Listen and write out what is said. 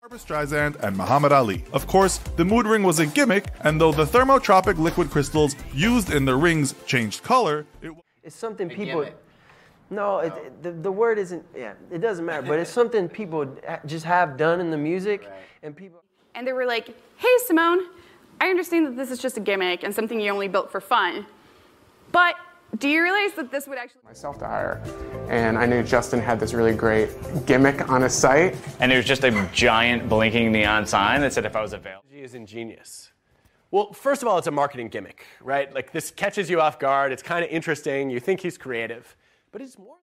Barbra Streisand and Muhammad Ali. Of course, the mood ring was a gimmick, and though the thermotropic liquid crystals used in the rings changed color, it it's something people. No, it, the, the word isn't. Yeah, it doesn't matter. But it's something people just have done in the music, right. and people. And they were like, "Hey, Simone, I understand that this is just a gimmick and something you only built for fun, but do you realize that this would actually myself to hire? And I knew Justin had this really great gimmick on his site. And it was just a giant blinking neon sign that said if I was available. Is ingenious. Well, first of all, it's a marketing gimmick, right? Like this catches you off guard. It's kind of interesting. You think he's creative, but it's more.